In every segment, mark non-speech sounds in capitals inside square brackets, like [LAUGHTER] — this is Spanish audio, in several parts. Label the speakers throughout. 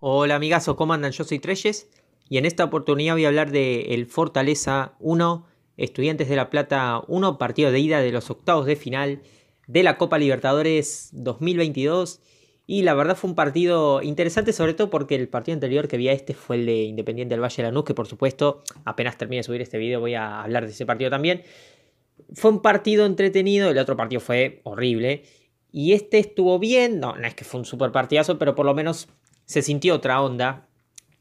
Speaker 1: Hola amigas, ¿cómo andan? Yo soy Treyes y en esta oportunidad voy a hablar de el Fortaleza 1, Estudiantes de la Plata 1, partido de ida de los octavos de final de la Copa Libertadores 2022. Y la verdad fue un partido interesante, sobre todo porque el partido anterior que vi a este fue el de Independiente del Valle de Lanús, que por supuesto, apenas termine de subir este video voy a hablar de ese partido también. Fue un partido entretenido, el otro partido fue horrible. Y este estuvo bien, no, no es que fue un super partidazo, pero por lo menos se sintió otra onda.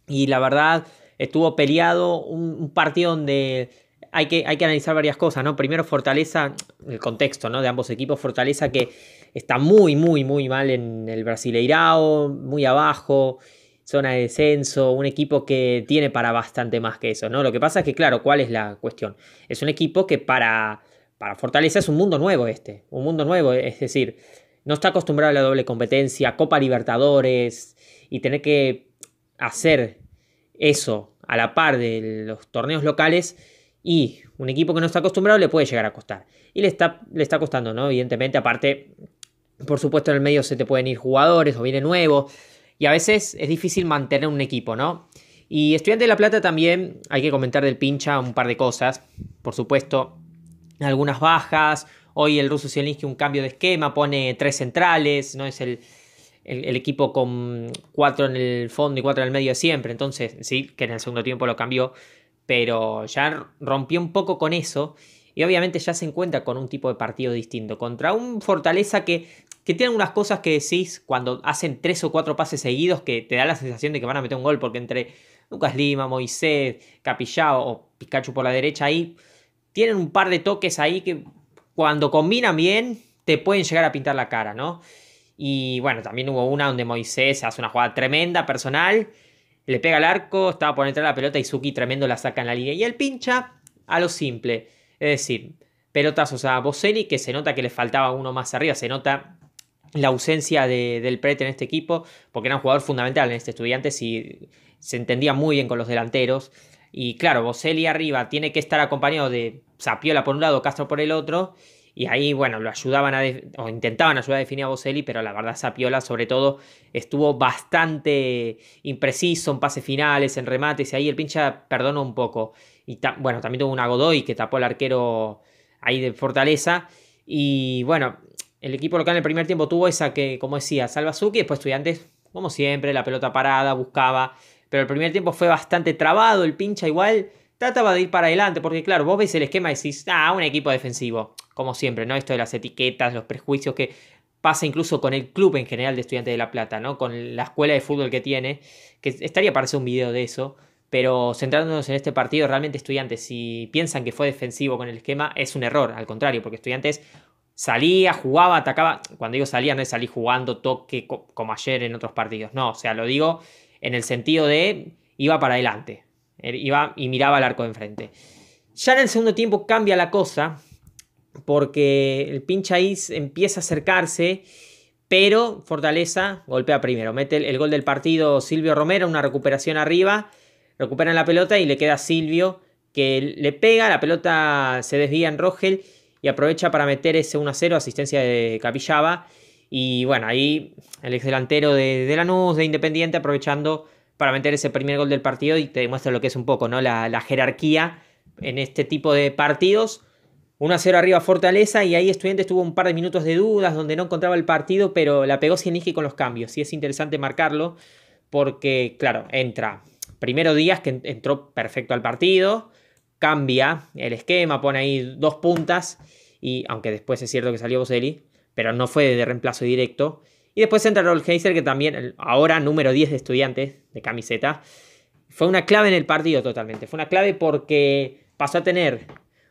Speaker 1: Y la verdad, estuvo peleado un, partido donde hay que, hay que analizar varias cosas, ¿no? Primero, Fortaleza, el contexto, ¿no? De ambos equipos, Fortaleza que está muy, muy, muy mal en el Brasileirao, muy abajo, zona de descenso, un equipo que tiene para bastante más que eso, ¿no? Lo que pasa es que, claro, ¿cuál es la cuestión? Es un equipo que para, para Fortaleza es un mundo nuevo este, un mundo nuevo, es decir, no está acostumbrado a la doble competencia, Copa Libertadores, y tener que hacer eso a la par de los torneos locales. Y un equipo que no está acostumbrado le puede llegar a costar. Y le está, le está costando, ¿no? Evidentemente, aparte, por supuesto, en el medio se te pueden ir jugadores o viene nuevo. Y a veces es difícil mantener un equipo, ¿no? Y Estudiante de La Plata también, hay que comentar del pincha un par de cosas. Por supuesto, algunas bajas, Hoy el ruso Zielinski un cambio de esquema, pone tres centrales, no es el, equipo con cuatro en el fondo y cuatro en el medio siempre. Entonces, sí, que en el segundo tiempo lo cambió, pero ya rompió un poco con eso. Y obviamente ya se encuentra con un tipo de partido distinto. Contra un Fortaleza que, que tiene unas cosas que decís cuando hacen tres o cuatro pases seguidos que te da la sensación de que van a meter un gol. Porque entre Lucas Lima, Moisés, Capillao o Pikachu por la derecha ahí, tienen un par de toques ahí que cuando combinan bien, te pueden llegar a pintar la cara, ¿no? Y bueno, también hubo una donde Moisés hace una jugada tremenda, personal, le pega el arco, estaba por entrar la pelota y Suki tremendo la saca en la línea. Y él pincha a lo simple, es decir, pelotazos a Boselli, que se nota que le faltaba uno más arriba, se nota la ausencia del Prete en este equipo, porque era un jugador fundamental en este estudiante, si se entendía muy bien con los delanteros. Y claro, Boselli arriba tiene que estar acompañado de Sapiola por un lado, Castro por el otro. Y ahí, bueno, lo ayudaban a o intentaban ayudar a definir a Boselli, pero la verdad Sapiola sobre todo estuvo bastante impreciso en pases finales, en remates, y ahí el pincha perdonó un poco. Y bueno, también tuvo una Godoy que tapó al arquero ahí de Fortaleza. Y bueno, el equipo local en el primer tiempo tuvo esa que, como decía, Salva después Estudiantes, como siempre, la pelota parada, buscaba, pero el primer tiempo fue bastante trabado, el pincha igual trataba de ir para adelante, porque claro, vos ves el esquema y decís, ah, un equipo defensivo, como siempre, ¿no? Esto de las etiquetas, los prejuicios que pasa incluso con el club en general de Estudiantes de La Plata, ¿no? Con la escuela de fútbol que tiene, que estaría para hacer un video de eso, pero centrándonos en este partido, realmente Estudiantes, si piensan que fue defensivo con el esquema, es un error, al contrario, porque Estudiantes salía, jugaba, atacaba, cuando digo salía no es salir jugando toque como ayer en otros partidos, no, o sea, lo digo en el sentido de iba para adelante, er, iba y miraba al arco de enfrente. Ya en el segundo tiempo cambia la cosa porque el ahí empieza a acercarse, pero Fortaleza golpea primero, mete el, gol del partido Silvio Romero, una recuperación arriba, recuperan la pelota y le queda Silvio que le pega, la pelota se desvía en Rogel y aprovecha para meter ese 1-0, asistencia de Capillaba. Y bueno, ahí el ex delantero de, Lanús, de Independiente, aprovechando para meter ese primer gol del partido y te demuestra lo que es un poco, ¿no? La, jerarquía en este tipo de partidos. 1 0 arriba Fortaleza y ahí Estudiantes tuvo un par de minutos de dudas donde no encontraba el partido, pero la pegó Cienigi con los cambios. Y es interesante marcarlo porque, claro, entra primero Díaz, que entró perfecto al partido, cambia el esquema, pone ahí dos puntas y, aunque después es cierto que salió Boselli, pero no fue de reemplazo directo. Y después entra Rolheiser, que también, ahora número 10 de estudiantes de camiseta, fue una clave en el partido totalmente. Fue una clave porque pasó a tener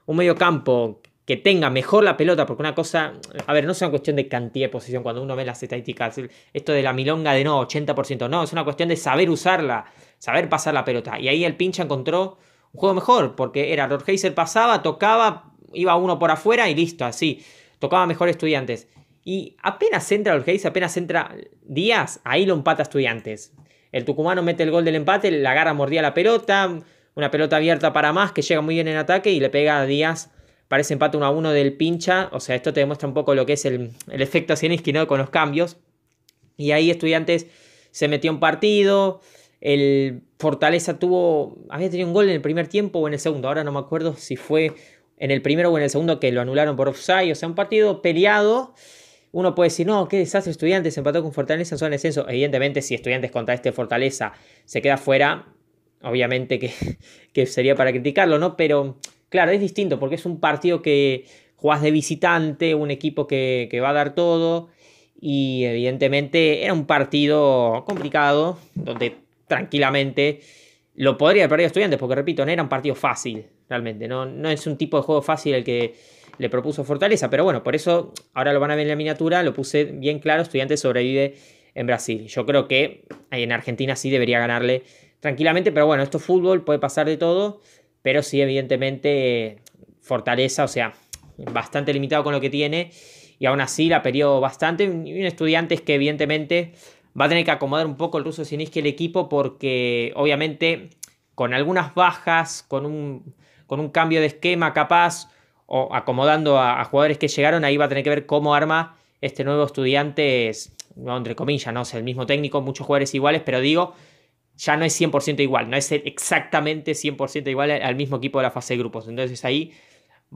Speaker 1: un medio campo que tenga mejor la pelota, porque una cosa, a ver, no es una cuestión de cantidad de posición cuando uno ve las estadísticas, esto de la milonga de no, 80%, no, es una cuestión de saber usarla, saber pasar la pelota. Y ahí el pincha encontró un juego mejor, porque era Rolheiser pasaba, tocaba, iba uno por afuera y listo, así. Tocaba mejor estudiantes. Y apenas entra Olgeis, apenas entra Díaz, ahí lo empata estudiantes. El tucumano mete el gol del empate, la agarra mordía la pelota, una pelota abierta para más que llega muy bien en ataque y le pega a Díaz Parece empate 1 a 1 del pincha. O sea, esto te demuestra un poco lo que es el, el efecto en ¿no? con los cambios. Y ahí Estudiantes se metió un partido. El Fortaleza tuvo. Había tenido un gol en el primer tiempo o en el segundo. Ahora no me acuerdo si fue en el primero o en el segundo que lo anularon por offside. O sea, un partido peleado. Uno puede decir, no, qué desastre, Estudiantes empató con Fortaleza en zona Evidentemente, si Estudiantes contra este Fortaleza se queda fuera, obviamente [LAUGHS] que, sería para criticarlo, ¿no? Pero claro, es distinto porque es un partido que juegas de visitante, un equipo que, que va a dar todo. Y evidentemente era un partido complicado, donde tranquilamente lo podría haber perdido Estudiantes, porque repito, no era un partido fácil realmente. No, no es un tipo de juego fácil el que le propuso Fortaleza, pero bueno, por eso ahora lo van a ver en la miniatura, lo puse bien claro, estudiante sobrevive en Brasil. Yo creo que en Argentina sí debería ganarle tranquilamente, pero bueno, esto es fútbol, puede pasar de todo, pero sí evidentemente Fortaleza, o sea, bastante limitado con lo que tiene y aún así la perdió bastante. Y un estudiante es que evidentemente va a tener que acomodar un poco el ruso Siniski el equipo porque obviamente con algunas bajas, con un con un cambio de esquema capaz o acomodando a, jugadores que llegaron, ahí va a tener que ver cómo arma este nuevo estudiante, entre comillas, no es el mismo técnico, muchos jugadores iguales, pero digo, ya no es 100% igual, no es exactamente 100% igual al, mismo equipo de la fase de grupos, entonces ahí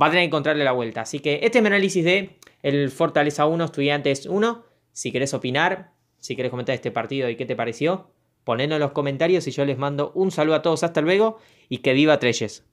Speaker 1: va a tener que encontrarle la vuelta. Así que este es mi análisis de el Fortaleza 1, Estudiantes 1, si querés opinar, si querés comentar este partido y qué te pareció, ponedlo en los comentarios y yo les mando un saludo a todos, hasta luego y que viva Treyes.